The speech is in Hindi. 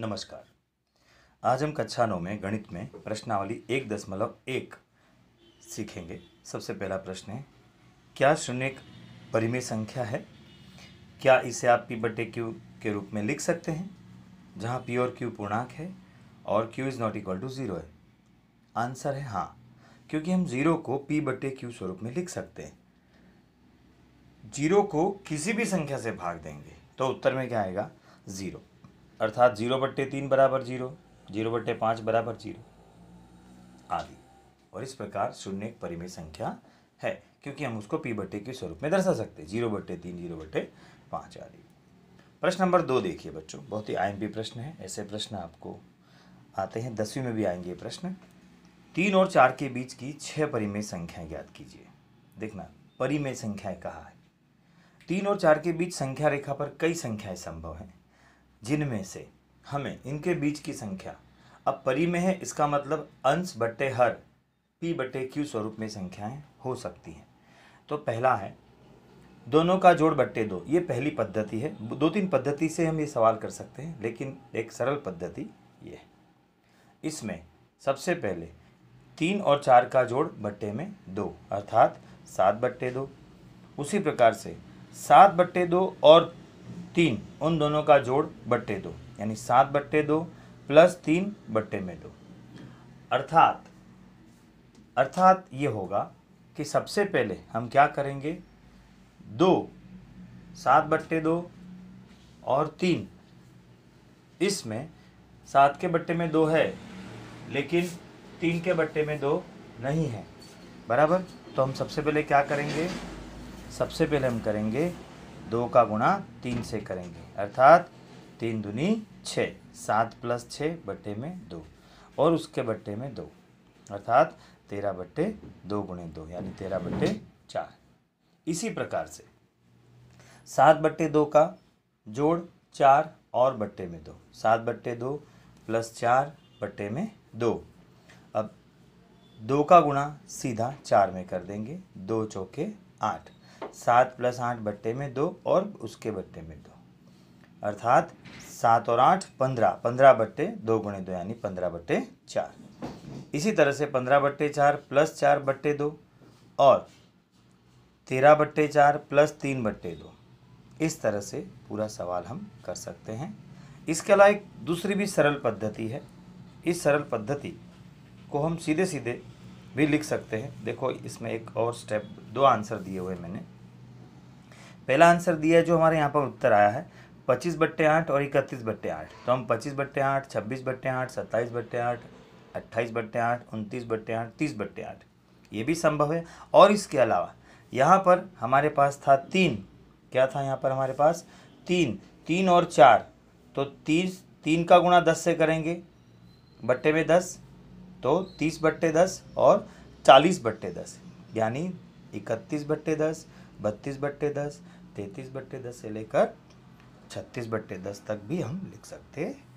नमस्कार आज हम कक्षा नौ में गणित में प्रश्नावली एक दशमलव एक सीखेंगे सबसे पहला प्रश्न है क्या शून्य एक परिमेय संख्या है क्या इसे आप पी बटे क्यू के रूप में लिख सकते हैं जहाँ पी और क्यू पूर्णांक है और Q is not equal to zero है आंसर है हाँ क्योंकि हम ज़ीरो को पी बटे क्यू स्वरूप में लिख सकते हैं जीरो को किसी भी संख्या से भाग देंगे तो उत्तर में क्या आएगा ज़ीरो अर्थात जीरो बट्टे तीन बराबर जीरो जीरो बट्टे पाँच बराबर जीरो आदि और इस प्रकार शून्य एक परिमेय संख्या है क्योंकि हम उसको पी बट्टे के स्वरूप में दर्शा सकते हैं जीरो बट्टे तीन जीरो बट्टे पाँच आदि प्रश्न नंबर दो देखिए बच्चों बहुत ही भी प्रश्न है ऐसे प्रश्न आपको आते हैं दसवीं में भी आएंगे प्रश्न तीन और चार के बीच की छः परिमेय संख्याएं याद कीजिए देखना परिमेय संख्याएँ कहा है तीन और चार के बीच संख्या रेखा पर कई संख्याएं संभव हैं जिनमें से हमें इनके बीच की संख्या अब परी में है इसका मतलब अंश बट्टे हर पी बटे क्यू स्वरूप में संख्याएं हो सकती हैं तो पहला है दोनों का जोड़ बट्टे दो ये पहली पद्धति है दो तीन पद्धति से हम ये सवाल कर सकते हैं लेकिन एक सरल पद्धति ये है इसमें सबसे पहले तीन और चार का जोड़ बट्टे में दो अर्थात सात बट्टे दो उसी प्रकार से सात बट्टे दो और तीन उन दोनों का जोड़ बट्टे दो यानी सात बट्टे दो प्लस तीन बट्टे में दो अर्थात अर्थात ये होगा कि सबसे पहले हम क्या करेंगे दो सात बट्टे दो और तीन इसमें सात के बट्टे में दो है लेकिन तीन के बट्टे में दो नहीं है बराबर तो हम सबसे पहले क्या करेंगे सबसे पहले हम करेंगे दो का गुणा तीन से करेंगे अर्थात तीन दुनी छः सात प्लस छः बट्टे में दो और उसके बट्टे में दो अर्थात तेरह बट्टे दो गुणे दो यानी तेरह बट्टे चार इसी प्रकार से सात बट्टे दो का जोड़ चार और बट्टे में दो सात बट्टे दो प्लस चार बट्टे में दो अब दो का गुणा सीधा चार में कर देंगे दो चौके आठ सात प्लस आठ बट्टे में दो और उसके बट्टे में दो अर्थात सात और आठ पंद्रह पंद्रह बट्टे दो गुणे दो यानी पंद्रह बट्टे चार इसी तरह से पंद्रह बट्टे चार प्लस चार बट्टे दो और तेरह बट्टे चार प्लस तीन बट्टे दो इस तरह से पूरा सवाल हम कर सकते हैं इसके अलावा एक दूसरी भी सरल पद्धति है इस सरल पद्धति को हम सीधे सीधे भी लिख सकते हैं देखो इसमें एक और स्टेप दो आंसर दिए हुए मैंने पहला आंसर दिया जो हमारे यहाँ पर उत्तर आया है पच्चीस बट्टे आठ और इकतीस बट्टे आठ तो हम पच्चीस बट्टे आठ छब्बीस बट्टे आठ सत्ताईस बट्टे आठ अट्ठाईस बट्टे आठ उनतीस बट्टे आठ तीस बट्टे आठ ये भी संभव है और इसके अलावा यहाँ पर हमारे पास था तीन क्या था यहाँ पर हमारे पास तीन तीन और चार तो तीस तीन का गुणा दस से करेंगे बट्टे में दस तो तीस बट्टे दस और चालीस बट्टे दस यानी इकतीस बट्टे दस बत्तीस बट्टे दस तैंतीस बट्टे दस से लेकर छत्तीस बट्टे दस तक भी हम लिख सकते